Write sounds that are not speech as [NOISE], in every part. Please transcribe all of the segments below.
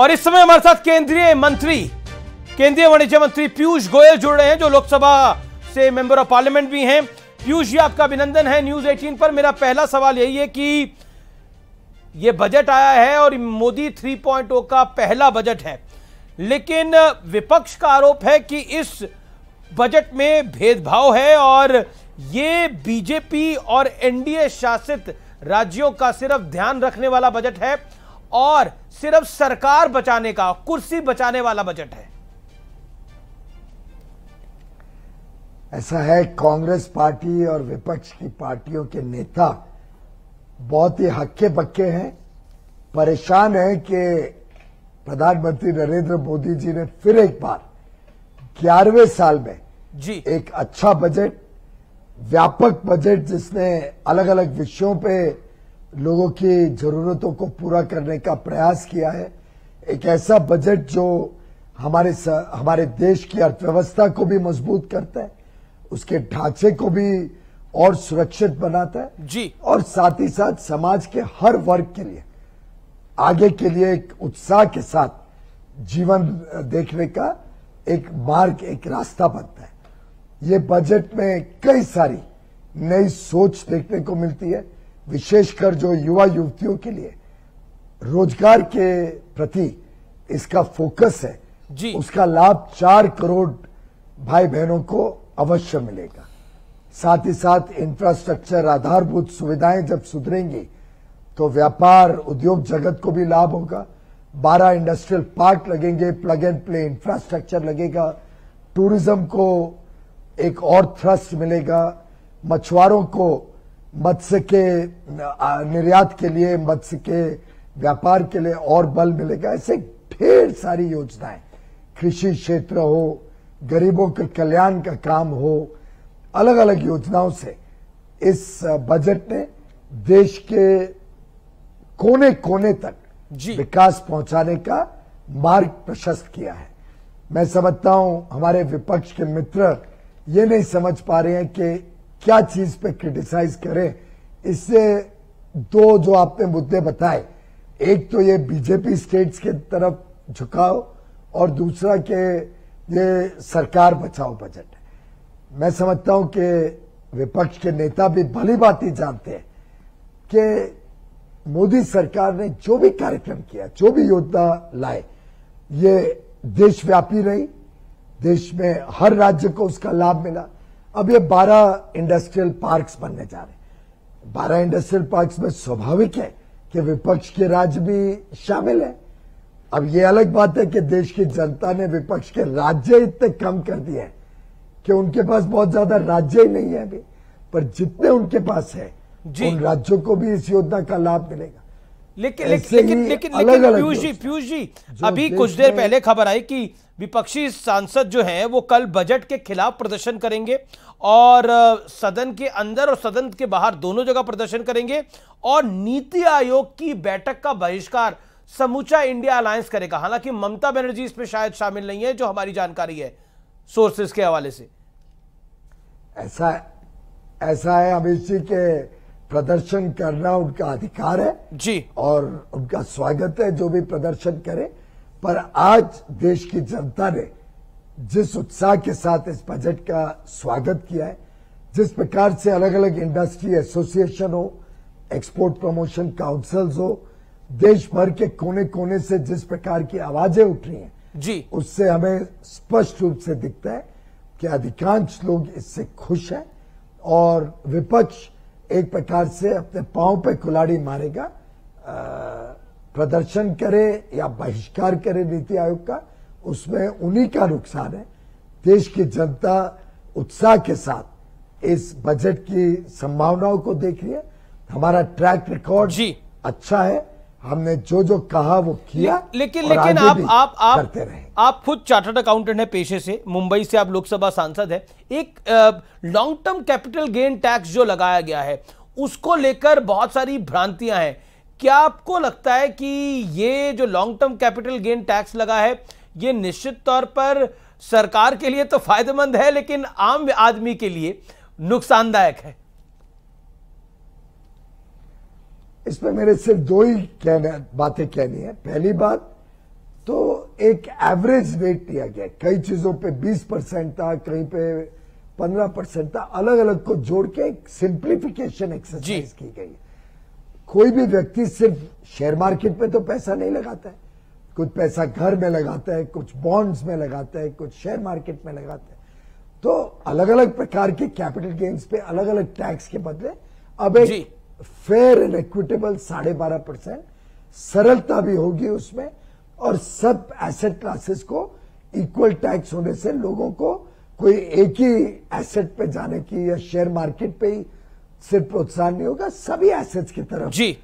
और इस समय हमारे साथ केंद्रीय मंत्री केंद्रीय वाणिज्य मंत्री पीयूष गोयल जुड़ रहे हैं जो लोकसभा से मेंबर ऑफ पार्लियामेंट भी हैं पीयूष जी आपका अभिनंदन है न्यूज 18 पर मेरा पहला सवाल यही है कि ये बजट आया है और मोदी 3.0 का पहला बजट है लेकिन विपक्ष का आरोप है कि इस बजट में भेदभाव है और ये बीजेपी और एनडीए शासित राज्यों का सिर्फ ध्यान रखने वाला बजट है और सिर्फ सरकार बचाने का कुर्सी बचाने वाला बजट है ऐसा है कांग्रेस पार्टी और विपक्ष की पार्टियों के नेता बहुत ही हक्के बक्के हैं परेशान है कि प्रधानमंत्री नरेंद्र मोदी जी ने फिर एक बार ग्यारहवें साल में जी एक अच्छा बजट व्यापक बजट जिसने अलग अलग विषयों पे लोगों की ज़रूरतों को पूरा करने का प्रयास किया है एक ऐसा बजट जो हमारे स, हमारे देश की अर्थव्यवस्था को भी मजबूत करता है उसके ढांचे को भी और सुरक्षित बनाता है जी और साथ ही साथ समाज के हर वर्ग के लिए आगे के लिए एक उत्साह के साथ जीवन देखने का एक मार्ग एक रास्ता बनता है ये बजट में कई सारी नई सोच देखने को मिलती है विशेषकर जो युवा युवतियों के लिए रोजगार के प्रति इसका फोकस है जी उसका लाभ चार करोड़ भाई बहनों को अवश्य मिलेगा साथ ही साथ इंफ्रास्ट्रक्चर आधारभूत सुविधाएं जब सुधरेंगी तो व्यापार उद्योग जगत को भी लाभ होगा बारह इंडस्ट्रियल पार्क लगेंगे प्लग एंड प्ले इंफ्रास्ट्रक्चर लगेगा टूरिज्म को एक और थ्रस्ट मिलेगा मछुआरों को मत्स्य के निर्यात के लिए मत्स्य के व्यापार के लिए और बल मिलेगा ऐसे ढेर सारी योजनाएं कृषि क्षेत्र हो गरीबों के कल्याण का काम हो अलग अलग योजनाओं से इस बजट ने देश के कोने कोने तक विकास पहुंचाने का मार्ग प्रशस्त किया है मैं समझता हूं हमारे विपक्ष के मित्र ये नहीं समझ पा रहे हैं कि क्या चीज पे क्रिटिसाइज करें इससे दो जो आपने मुद्दे बताए एक तो ये बीजेपी स्टेट्स के तरफ झुकाओ और दूसरा के ये सरकार बचाओ बजट मैं समझता हूं कि विपक्ष के नेता भी भली बात ही जानते हैं कि मोदी सरकार ने जो भी कार्यक्रम किया जो भी योजना लाए ये देशव्यापी रही देश में हर राज्य को उसका लाभ मिला अब ये 12 इंडस्ट्रियल पार्क्स बनने जा रहे हैं 12 इंडस्ट्रियल पार्क्स में स्वाभाविक है कि विपक्ष के राज्य भी शामिल है अब ये अलग बात है कि देश की जनता ने विपक्ष के राज्य इतने कम कर दिए हैं कि उनके पास बहुत ज्यादा राज्य ही नहीं है अभी पर जितने उनके पास है उन राज्यों को भी इस योजना का लाभ मिलेगा लेकिन लेकिन लेकिन लेकिन पीयूष जी पीयूष जी अभी कुछ देर पहले खबर आई कि विपक्षी सांसद जो हैं वो कल बजट के खिलाफ प्रदर्शन करेंगे और सदन के अंदर और सदन के बाहर दोनों जगह प्रदर्शन करेंगे और नीति आयोग की बैठक का बहिष्कार समूचा इंडिया अलायंस करेगा हालांकि ममता बनर्जी इसमें शायद शामिल नहीं है जो हमारी जानकारी है सोर्सेस के हवाले से ऐसा ऐसा है अमित जी के प्रदर्शन करना उनका अधिकार है जी और उनका स्वागत है जो भी प्रदर्शन करे पर आज देश की जनता ने जिस उत्साह के साथ इस बजट का स्वागत किया है जिस प्रकार से अलग अलग इंडस्ट्री एसोसिएशन हो एक्सपोर्ट प्रमोशन काउंसिल्स हो देश भर के कोने कोने से जिस प्रकार की आवाजें उठ रही हैं जी उससे हमें स्पष्ट रूप से दिखता है कि अधिकांश लोग इससे खुश हैं और विपक्ष एक प्रकार से अपने पांव पे कुलाड़ी मारेगा आ, प्रदर्शन करे या बहिष्कार करे नीति आयोग का उसमें उन्हीं का नुकसान है देश की जनता उत्साह के साथ इस बजट की संभावनाओं को देख रही है हमारा ट्रैक रिकॉर्ड जी अच्छा है हमने जो जो कहा वो किया ले, लेकिन लेकिन आप आप आप करते रहे आप खुद चार्टर्ड अकाउंटेंट है पेशे से मुंबई से आप लोकसभा सांसद है एक long term capital gain tax जो लगाया गया है उसको लेकर बहुत सारी भ्रांतियां हैं क्या आपको लगता है कि ये जो long term capital gain tax लगा है ये निश्चित तौर पर सरकार के लिए तो फायदेमंद है लेकिन आम आदमी के लिए नुकसानदायक है इसमें मेरे सिर्फ दो ही कहना बातें कहनी है पहली बात तो एक एवरेज रेट दिया गया कई चीजों पे 20 परसेंट था कहीं पे 15 परसेंट था अलग अलग को जोड़ के एक सिंप्लीफिकेशन एक्सरसाइज की गई कोई भी व्यक्ति सिर्फ शेयर मार्केट में तो पैसा नहीं लगाता है कुछ पैसा घर में लगाता है कुछ बॉन्ड्स में लगाता है कुछ शेयर मार्केट में लगाता है तो अलग अलग प्रकार के कैपिटल गेन्स पे अलग अलग टैक्स के बदले अब एक फेयर एंड इक्विटेबल साढ़े बारह परसेंट सरलता भी होगी उसमें और सब एसेट क्लासेस को इक्वल टैक्स होने से लोगों को कोई एक ही एसेट पे जाने की या शेयर मार्केट पे ही सिर्फ प्रोत्साहन नहीं होगा सभी एसेट्स की तरफ जी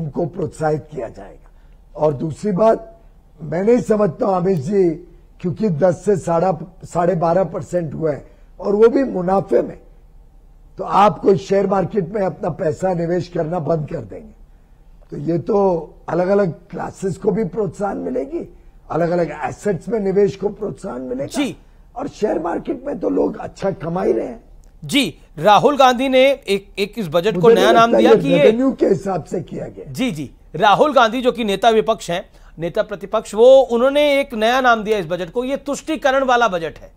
उनको प्रोत्साहित किया जाएगा और दूसरी बात मैं नहीं समझता हूं अमित जी क्योंकि 10 से साढ़ा साढ़े बारह परसेंट हुआ है और वो भी मुनाफे में तो आप कोई शेयर मार्केट में अपना पैसा निवेश करना बंद कर देंगे तो ये तो अलग अलग क्लासेस को भी प्रोत्साहन मिलेगी अलग अलग एसेट्स में निवेश को प्रोत्साहन मिलेगा जी। और शेयर मार्केट में तो लोग अच्छा कमा ही रहे हैं जी राहुल गांधी ने एक एक इस बजट को नया नाम दिया कि रेवेन्यू के हिसाब से किया गया जी जी राहुल गांधी जो कि नेता विपक्ष हैं नेता प्रतिपक्ष वो उन्होंने एक नया नाम दिया इस बजट को ये तुष्टिकरण वाला बजट है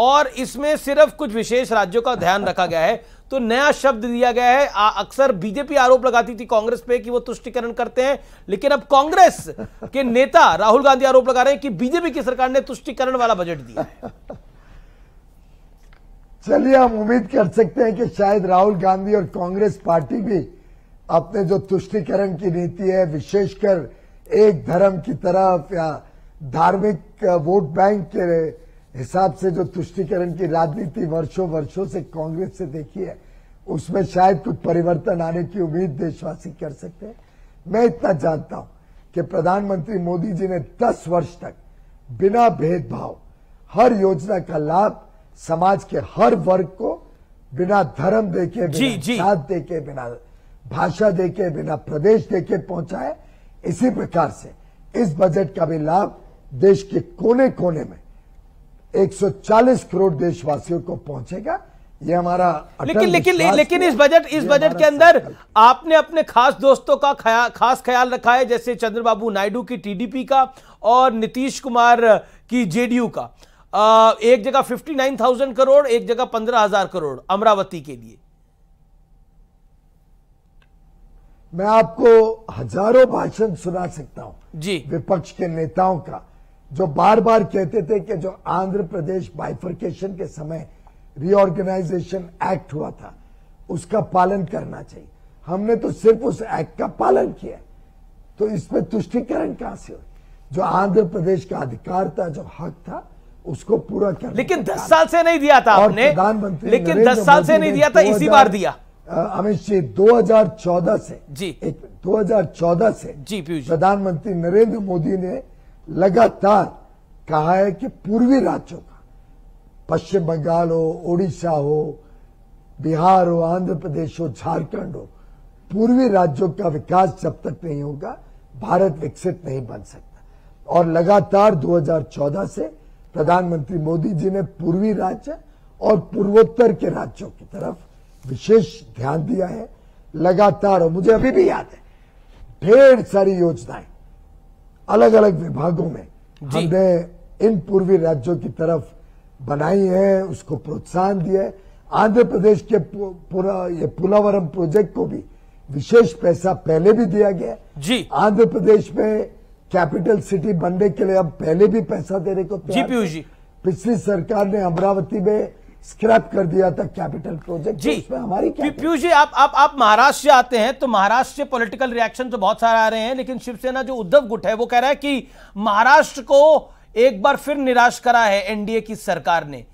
और इसमें सिर्फ कुछ विशेष राज्यों का ध्यान रखा गया है तो नया शब्द दिया गया है अक्सर बीजेपी आरोप लगाती थी कांग्रेस पे कि वो तुष्टिकरण करते हैं लेकिन अब कांग्रेस के नेता राहुल गांधी आरोप लगा रहे हैं कि बीजेपी की सरकार ने तुष्टिकरण वाला बजट दिया है [LAUGHS] चलिए हम उम्मीद कर सकते हैं कि शायद राहुल गांधी और कांग्रेस पार्टी भी अपने जो तुष्टिकरण की नीति है विशेषकर एक धर्म की तरफ या धार्मिक वोट बैंक के हिसाब से जो तुष्टिकरण की राजनीति वर्षों वर्षों से कांग्रेस से देखी है उसमें शायद कुछ परिवर्तन आने की उम्मीद देशवासी कर सकते हैं मैं इतना जानता हूं कि प्रधानमंत्री मोदी जी ने 10 वर्ष तक बिना भेदभाव हर योजना का लाभ समाज के हर वर्ग को बिना धर्म देखे बिना जात देखे बिना भाषा देखे बिना प्रदेश देखे पहुंचाए इसी प्रकार से इस बजट का भी लाभ देश के कोने कोने में 140 करोड़ देशवासियों को पहुंचेगा ये हमारा लेकिन लेकिन लेकिन इस बजट इस बजट के अंदर आपने अपने खास दोस्तों का ख्या, खास ख्याल रखा है जैसे चंद्रबाबू नायडू की टीडीपी का और नीतीश कुमार की जेडीयू का एक जगह 59,000 करोड़ एक जगह 15,000 करोड़ अमरावती के लिए मैं आपको हजारों भाषण सुना सकता हूं जी विपक्ष के नेताओं का जो बार बार कहते थे कि जो आंध्र प्रदेश बाइफर्केशन के समय रिओर्गेनाइजेशन एक्ट हुआ था उसका पालन करना चाहिए हमने तो सिर्फ उस एक्ट का पालन किया तो इसमें तुष्टिकरण कहां से हो जो आंध्र प्रदेश का अधिकार था जो हक था उसको पूरा कर लेकिन दस साल से नहीं दिया था आपने लेकिन दस साल से नहीं दिया था इसी बार दिया अमित जी 2014 से जी एक 2014 से जी पीयूष प्रधानमंत्री नरेंद्र मोदी ने लगातार कहा है कि पूर्वी राज्यों का पश्चिम बंगाल हो ओडिशा हो बिहार हो आंध्र प्रदेश हो झारखंड हो पूर्वी राज्यों का विकास जब तक नहीं होगा भारत विकसित नहीं बन सकता और लगातार 2014 से प्रधानमंत्री मोदी जी ने पूर्वी राज्य और पूर्वोत्तर के राज्यों की तरफ विशेष ध्यान दिया है लगातार और मुझे अभी भी याद है ढेर सारी योजनाएं अलग अलग विभागों में हमने इन पूर्वी राज्यों की तरफ बनाई है उसको प्रोत्साहन दिया है आंध्र प्रदेश के पूरा ये पुलावरम प्रोजेक्ट को भी विशेष पैसा पहले भी दिया गया जी आंध्र प्रदेश में कैपिटल सिटी बनने के लिए हम पहले भी पैसा देने को जी पीयूष जी पिछली सरकार ने अमरावती में स्क्रैप कर दिया था कैपिटल प्रोजेक्ट जी उसमें हमारी पीयूष जी आप आप आप महाराष्ट्र से आते हैं तो महाराष्ट्र से पॉलिटिकल रिएक्शन तो बहुत सारे आ रहे हैं लेकिन शिवसेना जो उद्धव गुट है वो कह रहा है कि महाराष्ट्र को एक बार फिर निराश करा है एनडीए की सरकार ने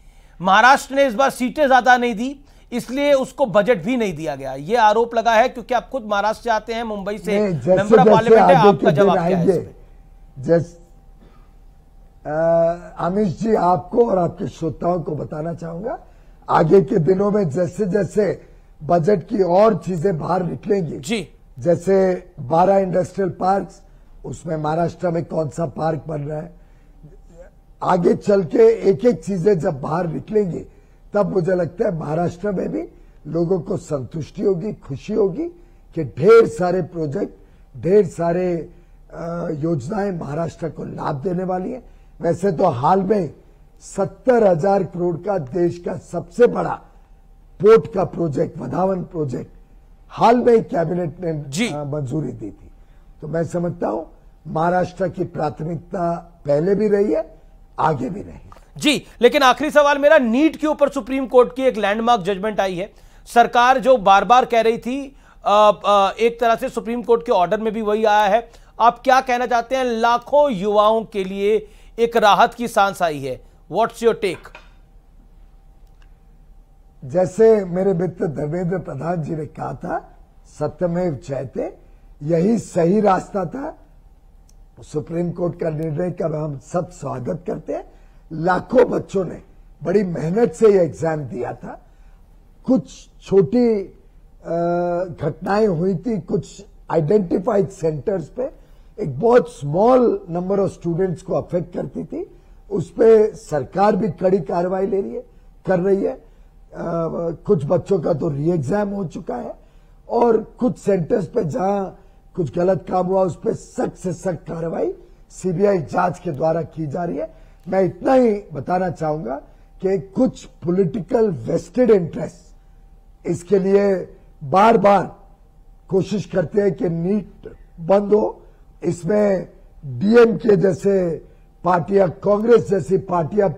महाराष्ट्र ने इस बार सीटें ज्यादा नहीं दी इसलिए उसको बजट भी नहीं दिया गया ये आरोप लगा है क्योंकि आप खुद महाराष्ट्र से आते हैं मुंबई से मेंबर ऑफ पार्लियामेंट है आपका जवाब क्या है जस्ट अमित जी आपको और आपके श्रोताओं को बताना चाहूंगा आगे के दिनों में जैसे जैसे बजट की और चीजें बाहर निकलेंगी जी जैसे बारह इंडस्ट्रियल पार्क उसमें महाराष्ट्र में कौन सा पार्क बन रहा है आगे चल के एक एक चीजें जब बाहर निकलेंगी तब मुझे लगता है महाराष्ट्र में भी लोगों को संतुष्टि होगी खुशी होगी कि ढेर सारे प्रोजेक्ट ढेर सारे योजनाएं महाराष्ट्र को लाभ देने वाली है वैसे तो हाल में सत्तर हजार करोड़ का देश का सबसे बड़ा पोर्ट का प्रोजेक्ट वधावन प्रोजेक्ट हाल में कैबिनेट ने मंजूरी दी थी तो मैं समझता हूं महाराष्ट्र की प्राथमिकता पहले भी रही है आगे भी रही जी लेकिन आखिरी सवाल मेरा नीट के ऊपर सुप्रीम कोर्ट की एक लैंडमार्क जजमेंट आई है सरकार जो बार बार कह रही थी आ, आ, एक तरह से सुप्रीम कोर्ट के ऑर्डर में भी वही आया है आप क्या कहना चाहते हैं लाखों युवाओं के लिए एक राहत की सांस आई है व्हाट्स योर टेक जैसे मेरे मित्र धर्मेंद्र प्रधान जी ने कहा था सत्यमेव जयते यही सही रास्ता था सुप्रीम कोर्ट का निर्णय का हम सब स्वागत करते हैं लाखों बच्चों ने बड़ी मेहनत से यह एग्जाम दिया था कुछ छोटी घटनाएं हुई थी कुछ आइडेंटिफाइड सेंटर्स पे एक बहुत स्मॉल नंबर ऑफ स्टूडेंट्स को अफेक्ट करती थी उस पर सरकार भी कड़ी कार्रवाई ले रही है कर रही है आ, कुछ बच्चों का तो री एग्जाम हो चुका है और कुछ सेंटर्स पे जहां कुछ गलत काम हुआ उस पर सख्त से सख्त कार्रवाई सीबीआई जांच के द्वारा की जा रही है मैं इतना ही बताना चाहूंगा कि कुछ पॉलिटिकल वेस्टेड इंटरेस्ट इसके लिए बार बार कोशिश करते हैं कि नीट बंद हो इसमें डीएम के जैसे पार्टियां कांग्रेस जैसी पार्टियां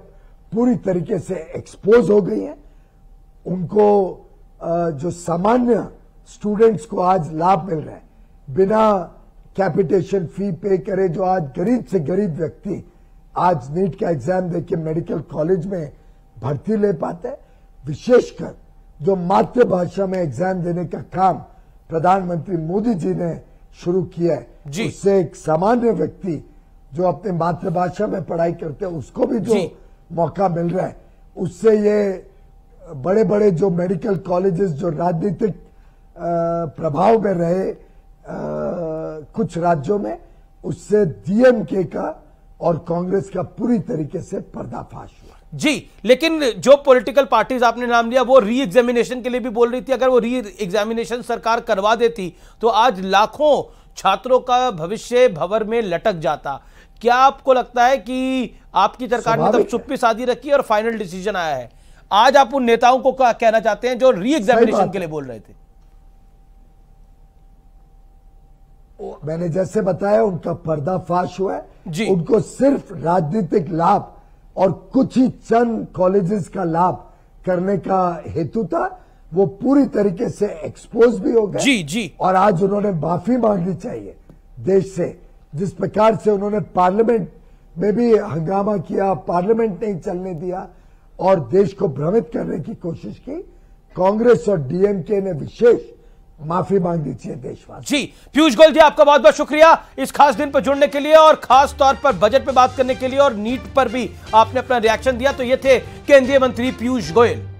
पूरी तरीके से एक्सपोज हो गई हैं उनको जो सामान्य स्टूडेंट्स को आज लाभ मिल रहा है बिना कैपिटेशन फी पे करे जो आज गरीब से गरीब व्यक्ति आज नीट का एग्जाम देके मेडिकल कॉलेज में भर्ती ले पाते विशेषकर जो मातृभाषा में एग्जाम देने का काम प्रधानमंत्री मोदी जी ने शुरू किया है जी। उससे एक सामान्य व्यक्ति जो अपने मातृभाषा में पढ़ाई करते हैं उसको भी जो मौका मिल रहा है उससे ये बड़े बड़े जो मेडिकल कॉलेजेस जो राजनीतिक प्रभाव में रहे आ, कुछ राज्यों में उससे डीएमके का और कांग्रेस का पूरी तरीके से पर्दाफाश हुआ जी लेकिन जो पॉलिटिकल पार्टीज आपने नाम लिया वो री एग्जामिनेशन के लिए भी बोल रही थी अगर वो री एग्जामिनेशन सरकार करवा देती तो आज लाखों छात्रों का भविष्य भवर में लटक जाता क्या आपको लगता है कि आपकी सरकार ने तब चुप्पी शादी रखी और फाइनल डिसीजन आया है आज आप उन नेताओं को क्या कहना चाहते हैं जो री एग्जामिनेशन के लिए बोल रहे थे मैंने जैसे बताया उनका पर्दाफाश हुआ है जी उनको सिर्फ राजनीतिक लाभ और कुछ ही चंद कॉलेजेस का लाभ करने का हेतु था वो पूरी तरीके से एक्सपोज भी हो गए जी जी और आज उन्होंने माफी मांगनी चाहिए देश से जिस प्रकार से उन्होंने पार्लियामेंट में भी हंगामा किया पार्लियामेंट नहीं चलने दिया और देश को भ्रमित करने की कोशिश की कांग्रेस और डीएमके ने विशेष माफी मांग लीजिए देशवासी जी पीयूष गोयल जी आपका बहुत बहुत शुक्रिया इस खास दिन पर जुड़ने के लिए और खास तौर पर बजट पर बात करने के लिए और नीट पर भी आपने अपना रिएक्शन दिया तो ये थे केंद्रीय मंत्री पीयूष गोयल